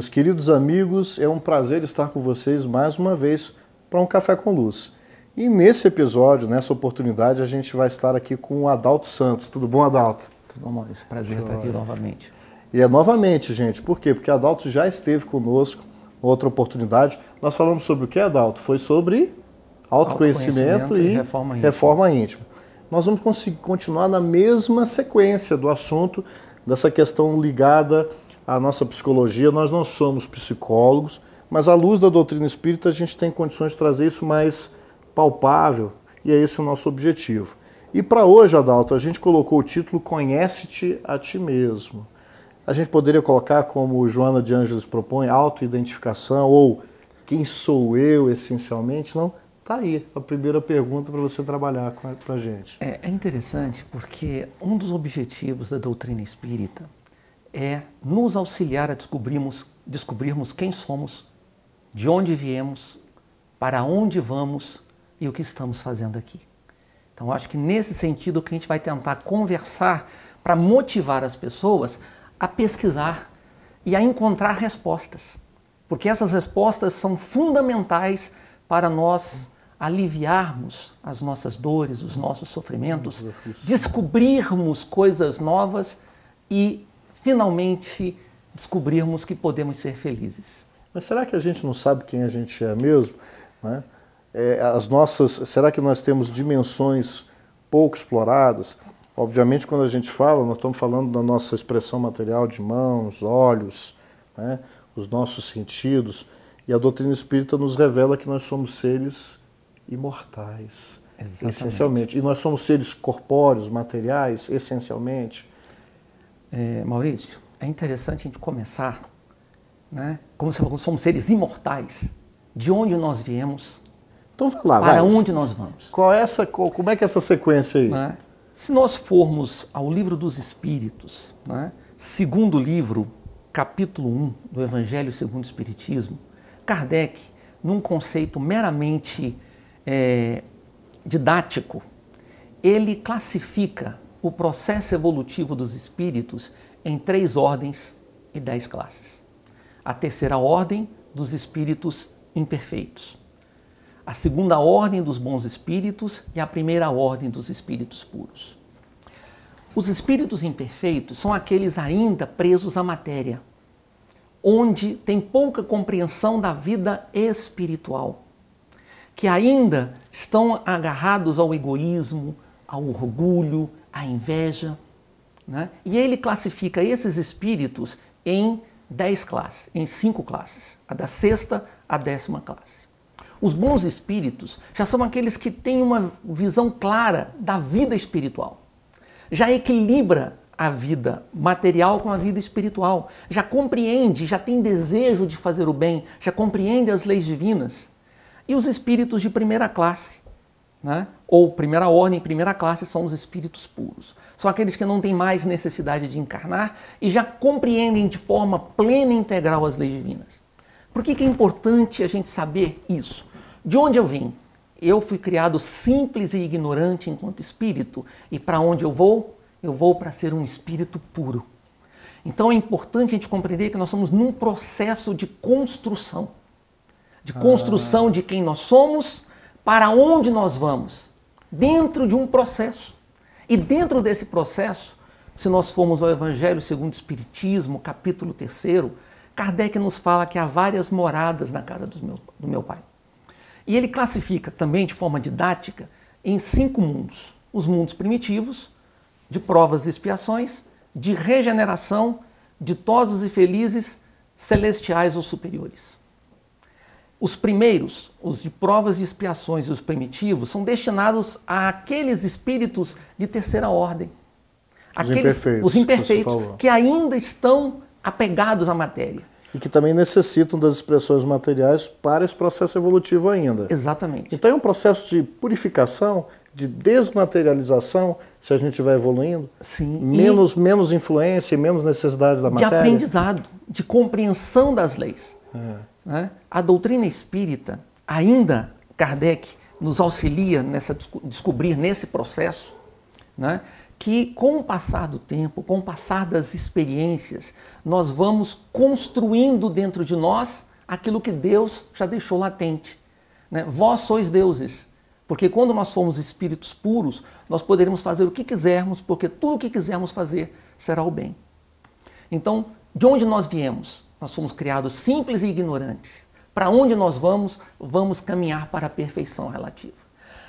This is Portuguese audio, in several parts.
Meus queridos amigos, é um prazer estar com vocês mais uma vez para um Café com Luz. E nesse episódio, nessa oportunidade, a gente vai estar aqui com o Adalto Santos. Tudo bom, Adalto? Tudo bom, Maurício. Prazer estar aqui novamente. E é novamente, gente. Por quê? Porque Adalto já esteve conosco em outra oportunidade. Nós falamos sobre o que, Adalto? Foi sobre autoconhecimento, autoconhecimento e, e reforma, íntima. reforma íntima. Nós vamos continuar na mesma sequência do assunto, dessa questão ligada a nossa psicologia, nós não somos psicólogos, mas à luz da doutrina espírita a gente tem condições de trazer isso mais palpável e é esse o nosso objetivo. E para hoje, Adalto, a gente colocou o título Conhece-te a ti mesmo. A gente poderia colocar, como Joana de Ângeles propõe, autoidentificação ou quem sou eu essencialmente, não? Tá aí a primeira pergunta para você trabalhar para a gente. É, é interessante porque um dos objetivos da doutrina espírita é nos auxiliar a descobrirmos, descobrirmos quem somos, de onde viemos, para onde vamos e o que estamos fazendo aqui. Então, acho que nesse sentido que a gente vai tentar conversar para motivar as pessoas a pesquisar e a encontrar respostas, porque essas respostas são fundamentais para nós aliviarmos as nossas dores, os nossos sofrimentos, descobrirmos coisas novas e finalmente descobrirmos que podemos ser felizes. Mas será que a gente não sabe quem a gente é mesmo? Né? É, as nossas, será que nós temos dimensões pouco exploradas? Obviamente, quando a gente fala, nós estamos falando da nossa expressão material de mãos, olhos, né? os nossos sentidos. E a doutrina espírita nos revela que nós somos seres imortais, Exatamente. essencialmente. E nós somos seres corpóreos, materiais, essencialmente. É, Maurício, é interessante a gente começar, né? Como você falou, somos seres imortais. De onde nós viemos? Então vai lá, Para vai. onde nós vamos? Qual é essa, como é que é essa sequência aí? Né? Se nós formos ao livro dos Espíritos, né? segundo livro, capítulo 1 do Evangelho segundo o Espiritismo, Kardec, num conceito meramente é, didático, ele classifica o processo evolutivo dos espíritos em três ordens e dez classes. A terceira ordem dos espíritos imperfeitos, a segunda ordem dos bons espíritos e a primeira ordem dos espíritos puros. Os espíritos imperfeitos são aqueles ainda presos à matéria, onde tem pouca compreensão da vida espiritual, que ainda estão agarrados ao egoísmo, ao orgulho, a inveja. Né? E ele classifica esses espíritos em dez classes, em cinco classes, a da sexta à décima classe. Os bons espíritos já são aqueles que têm uma visão clara da vida espiritual, já equilibra a vida material com a vida espiritual, já compreende, já tem desejo de fazer o bem, já compreende as leis divinas. E os espíritos de primeira classe né? ou primeira ordem, primeira classe são os espíritos puros. São aqueles que não têm mais necessidade de encarnar e já compreendem de forma plena e integral as leis divinas. Por que, que é importante a gente saber isso? De onde eu vim? Eu fui criado simples e ignorante enquanto espírito, e para onde eu vou? Eu vou para ser um espírito puro. Então é importante a gente compreender que nós somos num processo de construção de construção ah. de quem nós somos para onde nós vamos? Dentro de um processo. E dentro desse processo, se nós formos ao Evangelho segundo o Espiritismo, capítulo 3, Kardec nos fala que há várias moradas na casa do meu, do meu pai. E ele classifica também de forma didática em cinco mundos: os mundos primitivos, de provas e expiações, de regeneração, ditosos e felizes, celestiais ou superiores. Os primeiros, os de provas e expiações e os primitivos, são destinados àqueles espíritos de terceira ordem. Aqueles, os imperfeitos, os imperfeitos que, que ainda estão apegados à matéria. E que também necessitam das expressões materiais para esse processo evolutivo ainda. Exatamente. Então é um processo de purificação, de desmaterialização, se a gente vai evoluindo. Sim. Menos, e menos influência e menos necessidade da matéria. De aprendizado, de compreensão das leis. Uhum. Né? A doutrina espírita, ainda Kardec nos auxilia nessa descobrir nesse processo, né? que com o passar do tempo, com o passar das experiências, nós vamos construindo dentro de nós aquilo que Deus já deixou latente. Né? Vós sois deuses, porque quando nós formos espíritos puros, nós poderemos fazer o que quisermos, porque tudo o que quisermos fazer será o bem. Então, de onde nós viemos? Nós somos criados simples e ignorantes. Para onde nós vamos, vamos caminhar para a perfeição relativa.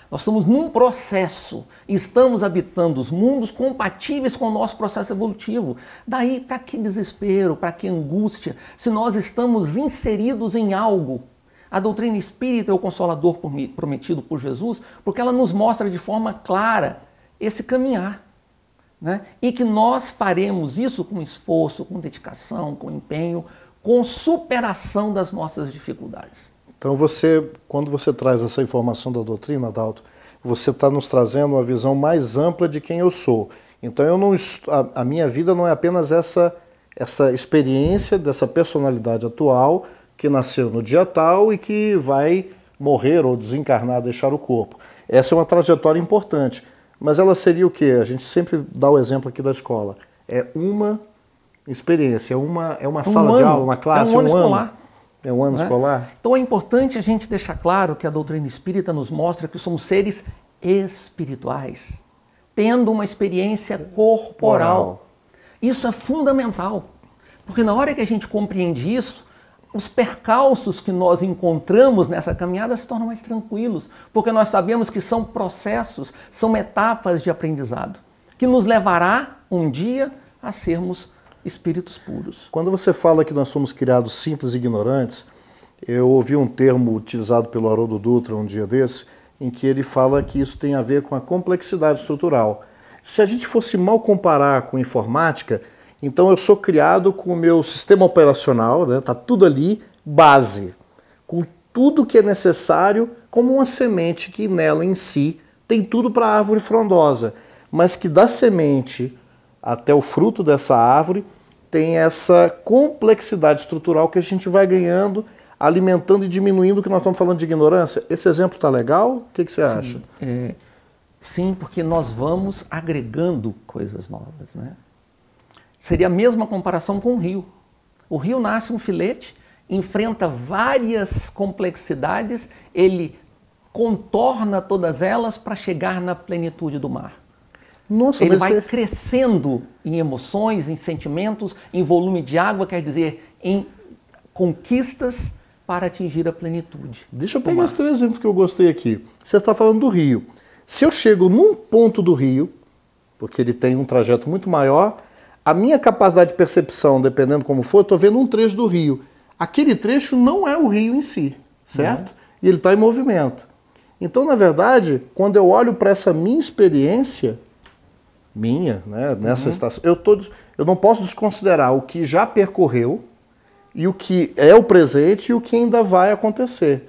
Nós estamos num processo e estamos habitando os mundos compatíveis com o nosso processo evolutivo. Daí, para que desespero, para que angústia, se nós estamos inseridos em algo? A doutrina espírita é o consolador prometido por Jesus, porque ela nos mostra de forma clara esse caminhar. Né? E que nós faremos isso com esforço, com dedicação, com empenho, com superação das nossas dificuldades. Então você, quando você traz essa informação da doutrina, Adalto, você está nos trazendo uma visão mais ampla de quem eu sou. Então eu não a, a minha vida não é apenas essa essa experiência dessa personalidade atual que nasceu no dia tal e que vai morrer ou desencarnar, deixar o corpo. Essa é uma trajetória importante, mas ela seria o quê? A gente sempre dá o exemplo aqui da escola. É uma experiência, é uma, é uma é um sala ano, de aula, uma classe, é um ano. Um escolar. Ano. É um ano é né? escolar. Então é importante a gente deixar claro que a doutrina espírita nos mostra que somos seres espirituais, tendo uma experiência corporal. Moral. Isso é fundamental, porque na hora que a gente compreende isso, os percalços que nós encontramos nessa caminhada se tornam mais tranquilos, porque nós sabemos que são processos, são etapas de aprendizado, que nos levará um dia a sermos espíritos puros. Quando você fala que nós somos criados simples e ignorantes, eu ouvi um termo utilizado pelo Haroldo Dutra um dia desse, em que ele fala que isso tem a ver com a complexidade estrutural. Se a gente fosse mal comparar com informática, então eu sou criado com o meu sistema operacional, né? tá tudo ali, base, com tudo que é necessário, como uma semente que nela em si tem tudo para a árvore frondosa, mas que da semente até o fruto dessa árvore tem essa complexidade estrutural que a gente vai ganhando, alimentando e diminuindo o que nós estamos falando de ignorância. Esse exemplo tá legal? O que, que você acha? é... Sim, porque nós vamos agregando coisas novas, né? Seria a mesma comparação com o rio. O rio nasce um filete, enfrenta várias complexidades, ele contorna todas elas para chegar na plenitude do mar. Nossa, ele vai é crescendo em emoções, em sentimentos, em volume de água, quer dizer, em conquistas para atingir a plenitude. Deixa eu pegar esse teu exemplo que eu gostei aqui. Você está falando do rio. Se eu chego num ponto do rio, porque ele tem um trajeto muito maior, a minha capacidade de percepção, dependendo como for, estou vendo um trecho do rio. Aquele trecho não é o rio em si, certo? E uhum. ele está em movimento. Então, na verdade, quando eu olho para essa minha experiência, minha, né, nessa uhum. estação, eu, tô, eu não posso desconsiderar o que já percorreu e o que é o presente e o que ainda vai acontecer.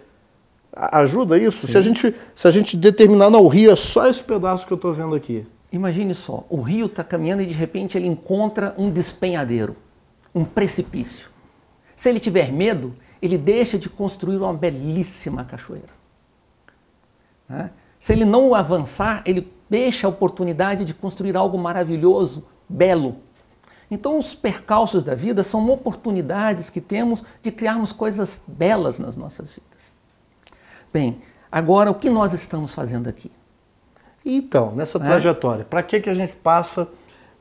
Ajuda isso? Se a, gente, se a gente determinar, não, o rio é só esse pedaço que eu estou vendo aqui. Imagine só, o rio está caminhando e de repente ele encontra um despenhadeiro, um precipício. Se ele tiver medo, ele deixa de construir uma belíssima cachoeira. Né? Se ele não avançar, ele deixa a oportunidade de construir algo maravilhoso, belo. Então, os percalços da vida são oportunidades que temos de criarmos coisas belas nas nossas vidas. Bem, agora o que nós estamos fazendo aqui? Então, nessa né? trajetória, é? para que, que a gente passa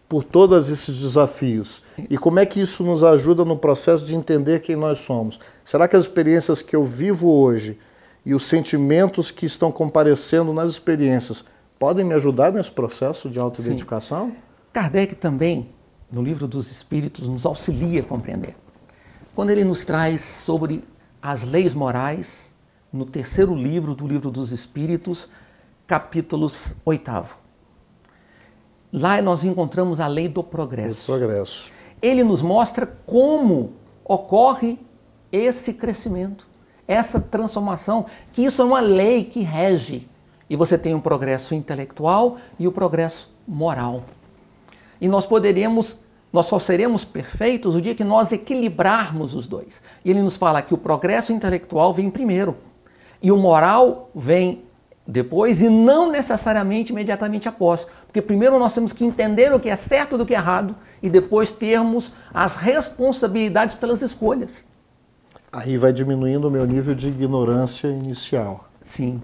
por todos esses desafios? E como é que isso nos ajuda no processo de entender quem nós somos? Será que as experiências que eu vivo hoje e os sentimentos que estão comparecendo nas experiências podem me ajudar nesse processo de autoidentificação? Kardec também, no livro dos Espíritos, nos auxilia a compreender. Quando ele nos traz sobre as leis morais, no terceiro livro do livro dos Espíritos, capítulos 8. Lá nós encontramos a lei do progresso. progresso. Ele nos mostra como ocorre esse crescimento, essa transformação, que isso é uma lei que rege. E você tem o um progresso intelectual e o um progresso moral. E nós poderemos, nós só seremos perfeitos o dia que nós equilibrarmos os dois. E ele nos fala que o progresso intelectual vem primeiro e o moral vem depois e não necessariamente imediatamente após. Porque primeiro nós temos que entender o que é certo do que é errado e depois termos as responsabilidades pelas escolhas. Aí vai diminuindo o meu nível de ignorância inicial. Sim.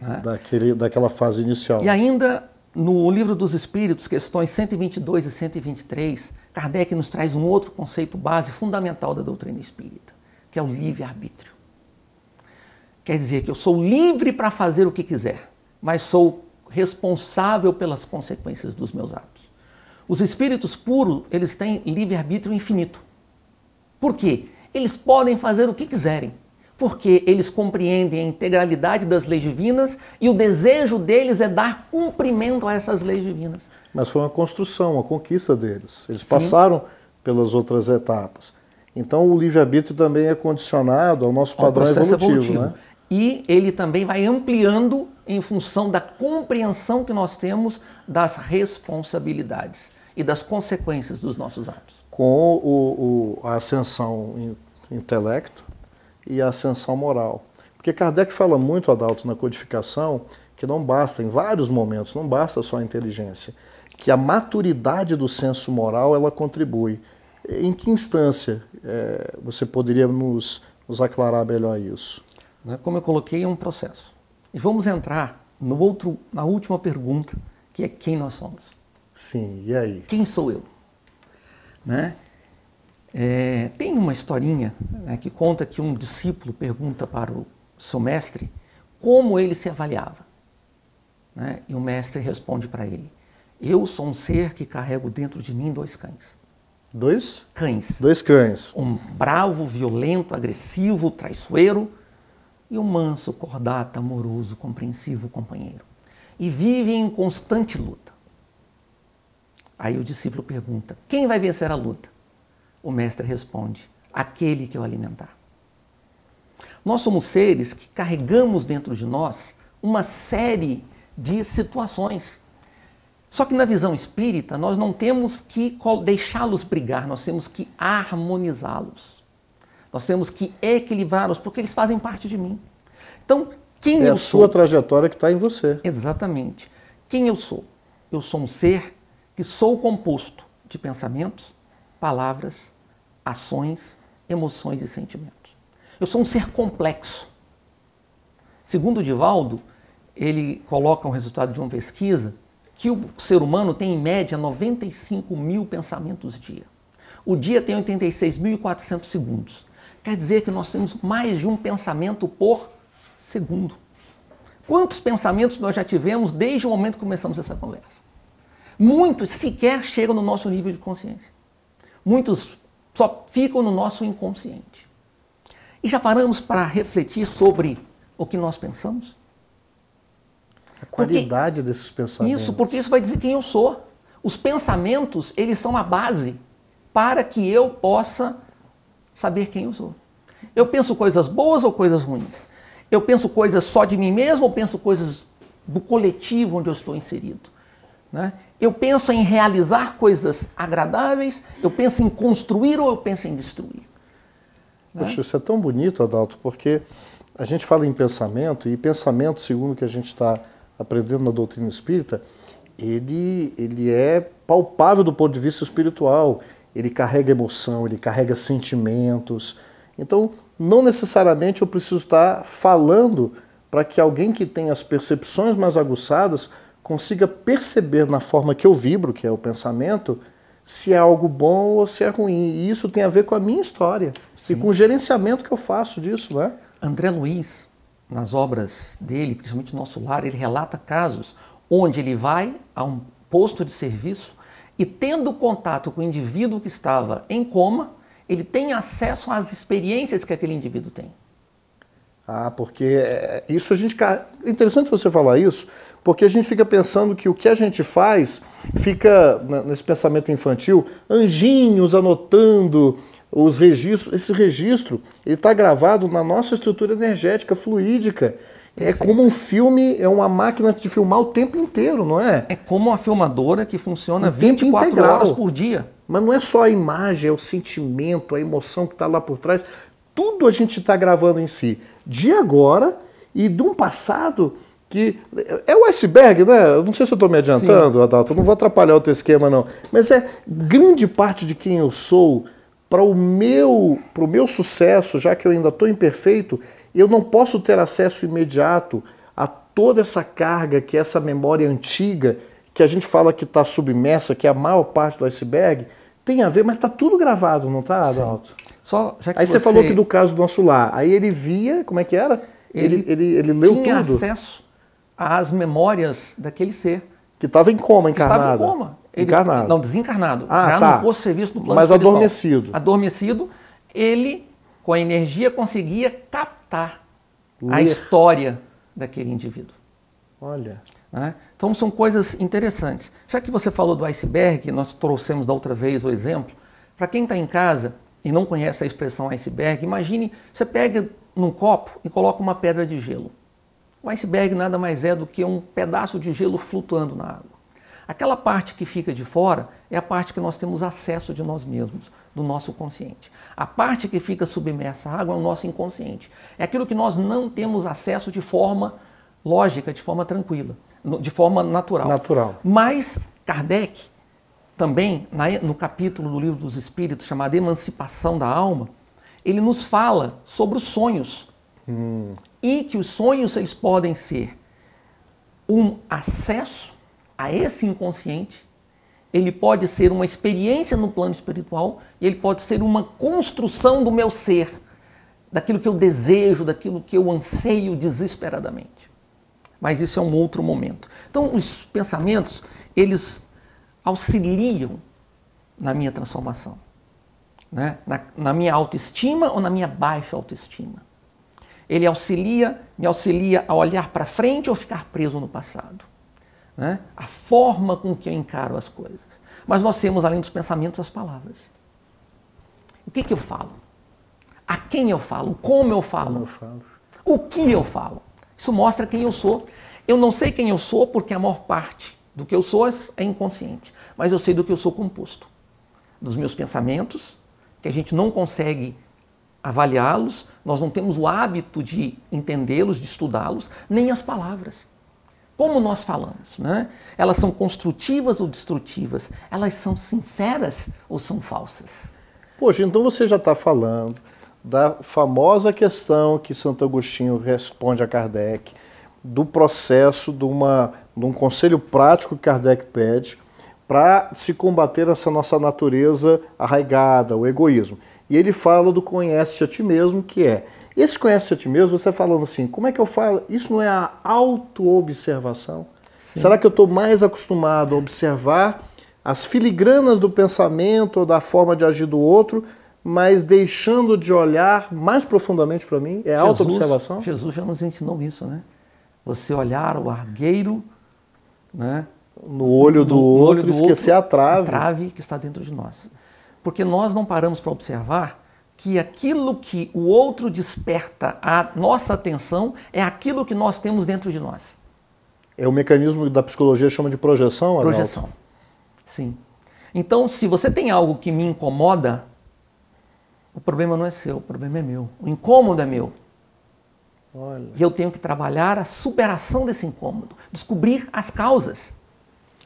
Né? Daquele, daquela fase inicial. E ainda no Livro dos Espíritos, questões 122 e 123, Kardec nos traz um outro conceito base fundamental da doutrina espírita, que é o livre-arbítrio. Quer dizer que eu sou livre para fazer o que quiser, mas sou responsável pelas consequências dos meus atos. Os espíritos puros, eles têm livre-arbítrio infinito. Por quê? Eles podem fazer o que quiserem, porque eles compreendem a integralidade das leis divinas e o desejo deles é dar cumprimento a essas leis divinas. Mas foi uma construção, uma conquista deles. Eles Sim. passaram pelas outras etapas. Então o livre-arbítrio também é condicionado ao nosso padrão ao evolutivo. evolutivo. Né? e ele também vai ampliando em função da compreensão que nós temos das responsabilidades e das consequências dos nossos atos. Com o, o, a ascensão intelecto e a ascensão moral. Porque Kardec fala muito, Adalto, na codificação, que não basta, em vários momentos, não basta só a inteligência, que a maturidade do senso moral ela contribui. Em que instância é, você poderia nos, nos aclarar melhor isso? Né? Como eu coloquei, é um processo. E vamos entrar no outro, na última pergunta, que é quem nós somos. Sim, e aí? Quem sou eu? Né? É, tem uma historinha né, que conta que um discípulo pergunta para o seu mestre como ele se avaliava. Né? E o mestre responde para ele: Eu sou um ser que carrego dentro de mim dois cães. Dois? Cães. Dois cães. Um bravo, violento, agressivo, traiçoeiro e um manso, cordato, amoroso, compreensivo companheiro. E vivem em constante luta. Aí o discípulo pergunta: Quem vai vencer a luta? O mestre responde: Aquele que o alimentar. Nós somos seres que carregamos dentro de nós uma série de situações. Só que na visão espírita, nós não temos que deixá-los brigar, nós temos que harmonizá-los. Nós temos que equilibrá-los, porque eles fazem parte de mim. Então, quem é eu sou? É a sua trajetória que está em você. Exatamente. Quem eu sou? Eu sou um ser que sou composto de pensamentos, palavras, ações, emoções e sentimentos. Eu sou um ser complexo. Segundo o Divaldo, ele coloca um resultado de uma pesquisa que o ser humano tem em média 95 mil pensamentos dia. O dia tem 86.400 segundos. Quer dizer que nós temos mais de um pensamento por segundo. Quantos pensamentos nós já tivemos desde o momento que começamos essa conversa? Muitos sequer chegam no nosso nível de consciência. Muitos só ficam no nosso inconsciente. E já paramos para refletir sobre o que nós pensamos? A qualidade porque, desses pensamentos. Isso, porque isso vai dizer quem eu sou. Os pensamentos, eles são a base para que eu possa saber quem usou. Eu penso coisas boas ou coisas ruins? Eu penso coisas só de mim mesmo ou penso coisas do coletivo onde eu estou inserido? Né? Eu penso em realizar coisas agradáveis, eu penso em construir ou eu penso em destruir? Né? Poxa, isso é tão bonito, Adalto, porque a gente fala em pensamento, e pensamento, segundo o que a gente está aprendendo na doutrina espírita, ele, ele é palpável do ponto de vista espiritual ele carrega emoção, ele carrega sentimentos. Então, não necessariamente eu preciso estar falando para que alguém que tem as percepções mais aguçadas consiga perceber na forma que eu vibro, que é o pensamento, se é algo bom ou se é ruim. E isso tem a ver com a minha história Sim. e com o gerenciamento que eu faço disso, né? André Luiz, nas obras dele, principalmente Nosso Lar, ele relata casos onde ele vai a um posto de serviço e tendo contato com o indivíduo que estava em coma, ele tem acesso às experiências que aquele indivíduo tem. Ah, porque eh, isso a gente. Interessante você falar isso, porque a gente fica pensando que o que a gente faz fica, né, nesse pensamento infantil, anjinhos anotando os registros. Esse registro está gravado na nossa estrutura energética, fluídica. É como um filme, é uma máquina de filmar o tempo inteiro, não é? É como uma filmadora que funciona um 24 integral. horas por dia. Mas não é só a imagem, é o sentimento, a emoção que está lá por trás. Tudo a gente está gravando em si, de agora e de um passado que é o iceberg, né? não sei se eu estou me adiantando, Sim. Adalto, não vou atrapalhar o teu esquema, não. Mas é grande parte de quem eu sou para o meu, meu sucesso, já que eu ainda estou imperfeito, eu não posso ter acesso imediato a toda essa carga que essa memória antiga, que a gente fala que está submersa, que é a maior parte do iceberg, tem a ver, mas está tudo gravado, não está, Adalto? Só, aí você, falou que do caso do nosso lar, aí ele via, como é que era? Ele, ele, ele, ele leu tinha tudo. acesso às memórias daquele ser. Que estava em coma, encarnado. Estava em coma. Ele, encarnado. Não, desencarnado. Ah, já tá. no posto de serviço do plano Mas espiritual. adormecido. Adormecido, ele, com a energia, conseguia captar Ler. a história daquele indivíduo. Olha. Né? Então são coisas interessantes. Já que você falou do iceberg, nós trouxemos da outra vez o exemplo, para quem está em casa e não conhece a expressão iceberg, imagine, você pega num copo e coloca uma pedra de gelo. O iceberg nada mais é do que um pedaço de gelo flutuando na água. Aquela parte que fica de fora é a parte que nós temos acesso de nós mesmos, do nosso consciente. A parte que fica submersa à água é o nosso inconsciente. É aquilo que nós não temos acesso de forma lógica, de forma tranquila, de forma natural. Natural. Mas Kardec, também no capítulo do Livro dos Espíritos, chamado Emancipação da Alma, ele nos fala sobre os sonhos. Hum. E que os sonhos eles podem ser um acesso a esse inconsciente ele pode ser uma experiência no plano espiritual e ele pode ser uma construção do meu ser, daquilo que eu desejo, daquilo que eu anseio desesperadamente. Mas isso é um outro momento. Então, os pensamentos, eles auxiliam na minha transformação, né? na, na minha autoestima ou na minha baixa autoestima. Ele auxilia, me auxilia a olhar para frente ou ficar preso no passado né? a forma com que eu encaro as coisas. Mas nós temos, além dos pensamentos, as palavras. O que, que eu falo? A quem eu falo? Como eu falo? Como eu falo? O que eu falo? Isso mostra quem eu sou. Eu não sei quem eu sou porque a maior parte do que eu sou é, é inconsciente, mas eu sei do que eu sou composto. Dos meus pensamentos, que a gente não consegue avaliá-los, nós não temos o hábito de entendê-los, de estudá-los, nem as palavras. Como nós falamos, né? Elas são construtivas ou destrutivas? Elas são sinceras ou são falsas? Poxa, então você já está falando da famosa questão que Santo Agostinho responde a Kardec, do processo de, uma, de um conselho prático que Kardec pede para se combater essa nossa natureza arraigada, o egoísmo. E ele fala do conhece-te a ti mesmo, que é esse conhece a ti mesmo, você falando assim, como é que eu falo? Isso não é a autoobservação? Será que eu estou mais acostumado a observar as filigranas do pensamento ou da forma de agir do outro, mas deixando de olhar mais profundamente para mim? É autoobservação? Jesus já nos ensinou isso, né? Você olhar o argueiro, né? No olho do no, outro, e esquecer outro, a trave. A trave que está dentro de nós. Porque nós não paramos para observar que aquilo que o outro desperta a nossa atenção é aquilo que nós temos dentro de nós. É o mecanismo da psicologia chama de projeção, Arnaldo? Projeção. Sim. Então, se você tem algo que me incomoda, o problema não é seu, o problema é meu. O incômodo é meu. Olha. E eu tenho que trabalhar a superação desse incômodo, descobrir as causas.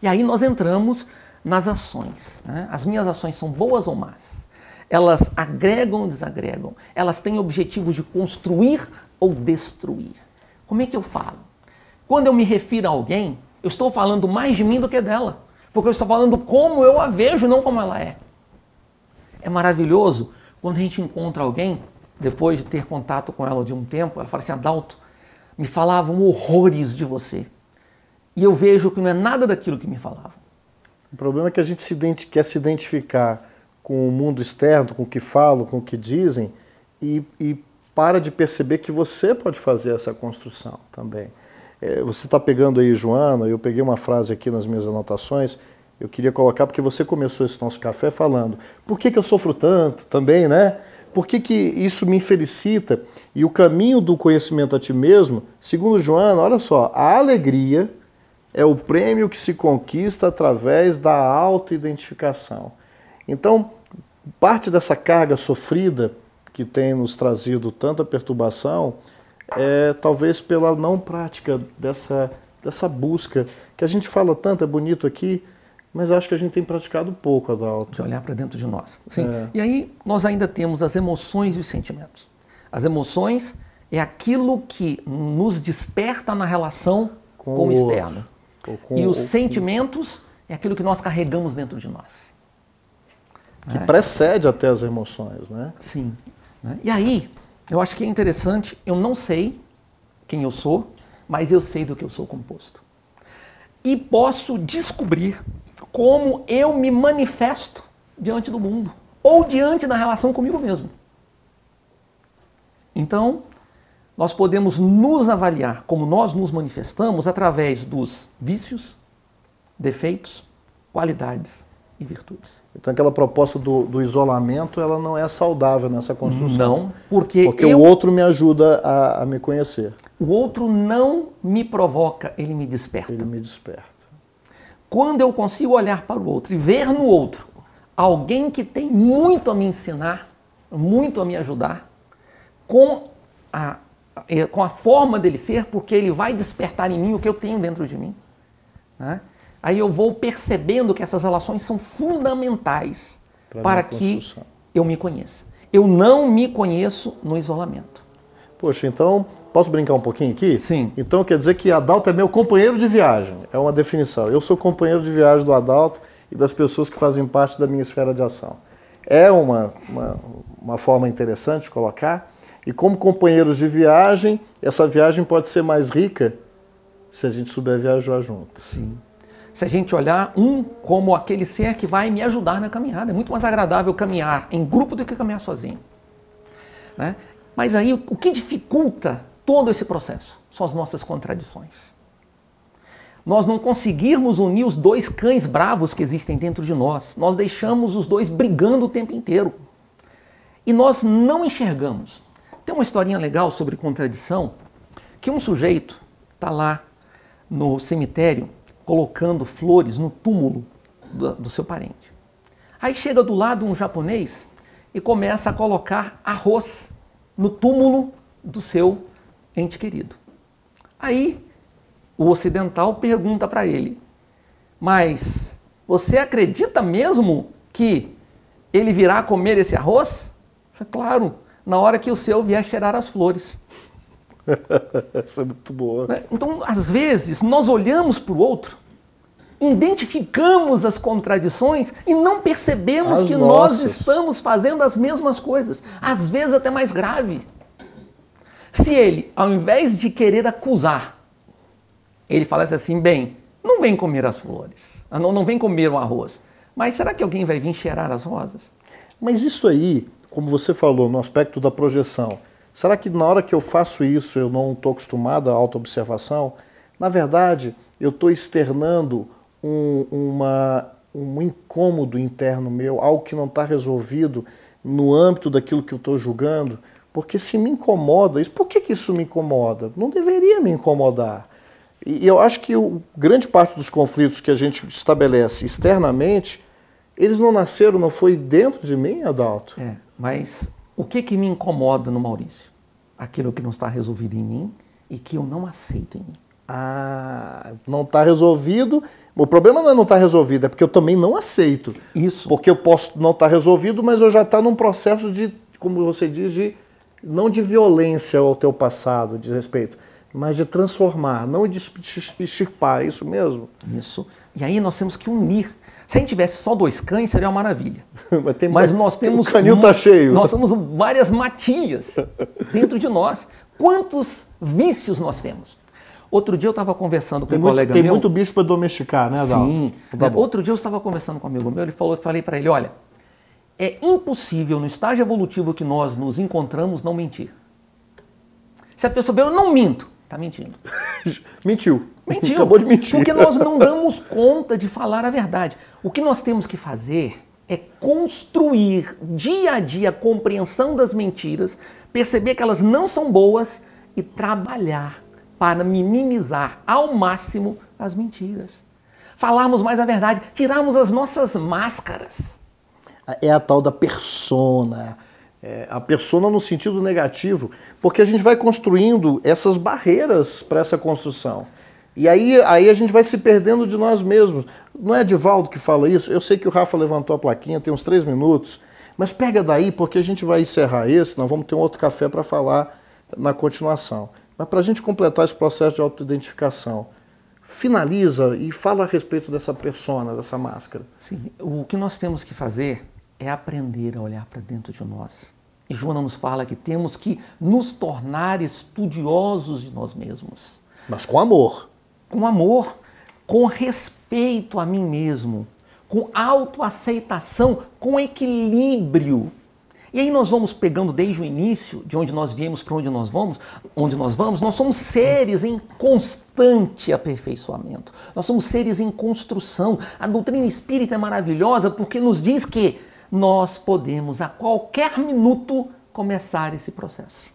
E aí nós entramos nas ações. Né? As minhas ações são boas ou más? elas agregam ou desagregam, elas têm objetivos de construir ou destruir. Como é que eu falo? Quando eu me refiro a alguém, eu estou falando mais de mim do que dela, porque eu estou falando como eu a vejo, não como ela é. É maravilhoso quando a gente encontra alguém, depois de ter contato com ela de um tempo, ela fala assim: Adalto, me falavam horrores de você. E eu vejo que não é nada daquilo que me falavam. O problema é que a gente se quer se identificar com o mundo externo, com o que falam, com o que dizem, e, e para de perceber que você pode fazer essa construção também. É, você está pegando aí, Joana, eu peguei uma frase aqui nas minhas anotações, eu queria colocar, porque você começou esse nosso café falando, por que, que eu sofro tanto também, né? Por que, que isso me infelicita? E o caminho do conhecimento a ti mesmo, segundo Joana, olha só, a alegria é o prêmio que se conquista através da autoidentificação. Então, Parte dessa carga sofrida que tem nos trazido tanta perturbação é talvez pela não prática dessa, dessa busca, que a gente fala tanto, é bonito aqui, mas acho que a gente tem praticado pouco, Adalto. De olhar para dentro de nós. Sim. É. E aí nós ainda temos as emoções e os sentimentos. As emoções é aquilo que nos desperta na relação com, com o externo. Com, e os sentimentos é aquilo que nós carregamos dentro de nós. Que é. precede até as emoções, né? Sim. Né? E aí, eu acho que é interessante, eu não sei quem eu sou, mas eu sei do que eu sou composto. E posso descobrir como eu me manifesto diante do mundo ou diante da relação comigo mesmo. Então, nós podemos nos avaliar como nós nos manifestamos através dos vícios, defeitos, qualidades e virtudes. Então aquela proposta do, do isolamento, ela não é saudável nessa construção. Não, porque Porque eu... o outro me ajuda a, a me conhecer. O outro não me provoca, ele me desperta. Ele me desperta. Quando eu consigo olhar para o outro e ver no outro alguém que tem muito a me ensinar, muito a me ajudar, com a, com a forma dele ser, porque ele vai despertar em mim o que eu tenho dentro de mim. Né? aí eu vou percebendo que essas relações são fundamentais pra para que eu me conheça. Eu não me conheço no isolamento. Poxa, então, posso brincar um pouquinho aqui? Sim. Então quer dizer que Adalto é meu companheiro de viagem. É uma definição. Eu sou companheiro de viagem do Adalto e das pessoas que fazem parte da minha esfera de ação. É uma, uma, uma forma interessante de colocar. E como companheiros de viagem, essa viagem pode ser mais rica se a gente souber viajar junto. Sim se a gente olhar um como aquele ser que vai me ajudar na caminhada. É muito mais agradável caminhar em grupo do que caminhar sozinho. Né? Mas aí o que dificulta todo esse processo são as nossas contradições. Nós não conseguirmos unir os dois cães bravos que existem dentro de nós. Nós deixamos os dois brigando o tempo inteiro. E nós não enxergamos. Tem uma historinha legal sobre contradição que um sujeito está lá no cemitério colocando flores no túmulo do, do seu parente. Aí chega do lado um japonês e começa a colocar arroz no túmulo do seu ente querido. Aí o ocidental pergunta para ele: Mas você acredita mesmo que ele virá comer esse arroz? Claro, na hora que o seu vier cheirar as flores. Essa é muito boa. Né? Então, às vezes, nós olhamos para o outro, identificamos as contradições e não percebemos as que nossas. nós estamos fazendo as mesmas coisas. Às vezes, até mais grave. Se ele, ao invés de querer acusar, ele falasse assim: bem, não vem comer as flores, ah, não, não vem comer o arroz, mas será que alguém vai vir cheirar as rosas? Mas isso aí, como você falou, no aspecto da projeção, Será que na hora que eu faço isso eu não estou acostumado à autoobservação? Na verdade, eu estou externando um, uma, um incômodo interno meu, algo que não está resolvido no âmbito daquilo que eu estou julgando, porque se me incomoda isso, por que, que isso me incomoda? Não deveria me incomodar. E eu acho que o, grande parte dos conflitos que a gente estabelece externamente, eles não nasceram, não foi dentro de mim, Adalto. É, mas o que, que me incomoda no Maurício? Aquilo que não está resolvido em mim e que eu não aceito em mim. Ah, não está resolvido. O problema não é não estar tá resolvido, é porque eu também não aceito. Isso. Porque eu posso não estar tá resolvido, mas eu já estou tá num processo de, como você diz, de não de violência ao teu passado, de respeito, mas de transformar, não de extirpar, é isso mesmo? Isso. E aí nós temos que unir se a gente tivesse só dois cães, seria uma maravilha. Mas, tem, Mas nós temos. O canil está cheio. Nós temos várias matilhas dentro de nós. Quantos vícios nós temos? Outro dia eu estava conversando com tem um muito, colega tem meu. Tem muito bicho para domesticar, né, Adalto? Sim. Tá Outro dia eu estava conversando com um amigo meu, ele falou, eu falei para ele, olha, é impossível no estágio evolutivo que nós nos encontramos não mentir. Se a pessoa vê, eu não minto, tá mentindo. Mentiu. Mentiu. Acabou de mentir. Porque nós não damos conta de falar a verdade. O que nós temos que fazer é construir dia a dia a compreensão das mentiras, perceber que elas não são boas e trabalhar para minimizar ao máximo as mentiras. Falarmos mais a verdade, tirarmos as nossas máscaras. É a tal da persona. É a persona no sentido negativo, porque a gente vai construindo essas barreiras para essa construção. E aí, aí a gente vai se perdendo de nós mesmos. Não é Edivaldo que fala isso? Eu sei que o Rafa levantou a plaquinha, tem uns três minutos, mas pega daí, porque a gente vai encerrar esse, nós vamos ter um outro café para falar na continuação. Mas para a gente completar esse processo de autoidentificação, finaliza e fala a respeito dessa persona, dessa máscara. Sim, o que nós temos que fazer é aprender a olhar para dentro de nós. E Joana nos fala que temos que nos tornar estudiosos de nós mesmos. Mas com amor com amor, com respeito a mim mesmo, com autoaceitação, com equilíbrio. E aí nós vamos pegando desde o início, de onde nós viemos para onde nós vamos, onde nós vamos, nós somos seres em constante aperfeiçoamento. Nós somos seres em construção. A doutrina espírita é maravilhosa porque nos diz que nós podemos a qualquer minuto começar esse processo.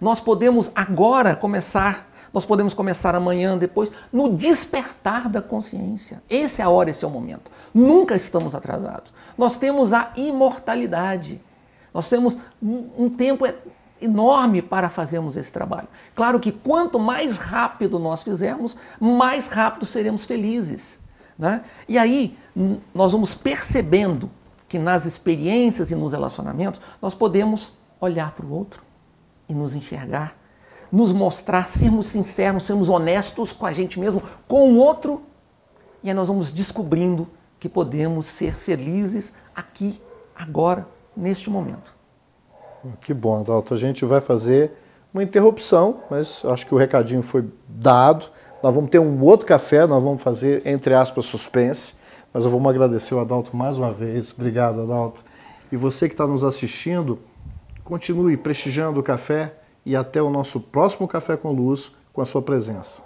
Nós podemos agora começar nós podemos começar amanhã, depois, no despertar da consciência. Essa é a hora, esse é o momento. Nunca estamos atrasados. Nós temos a imortalidade. Nós temos um tempo enorme para fazermos esse trabalho. Claro que quanto mais rápido nós fizermos, mais rápido seremos felizes. Né? E aí nós vamos percebendo que nas experiências e nos relacionamentos nós podemos olhar para o outro e nos enxergar nos mostrar, sermos sinceros, sermos honestos com a gente mesmo, com o outro, e aí nós vamos descobrindo que podemos ser felizes aqui, agora, neste momento. Ah, que bom, Adalto. A gente vai fazer uma interrupção, mas acho que o recadinho foi dado. Nós vamos ter um outro café, nós vamos fazer, entre aspas, suspense. Mas eu vou agradecer o Adalto mais uma vez. Obrigado, Adalto. E você que está nos assistindo, continue prestigiando o café e até o nosso próximo Café com Luz com a sua presença.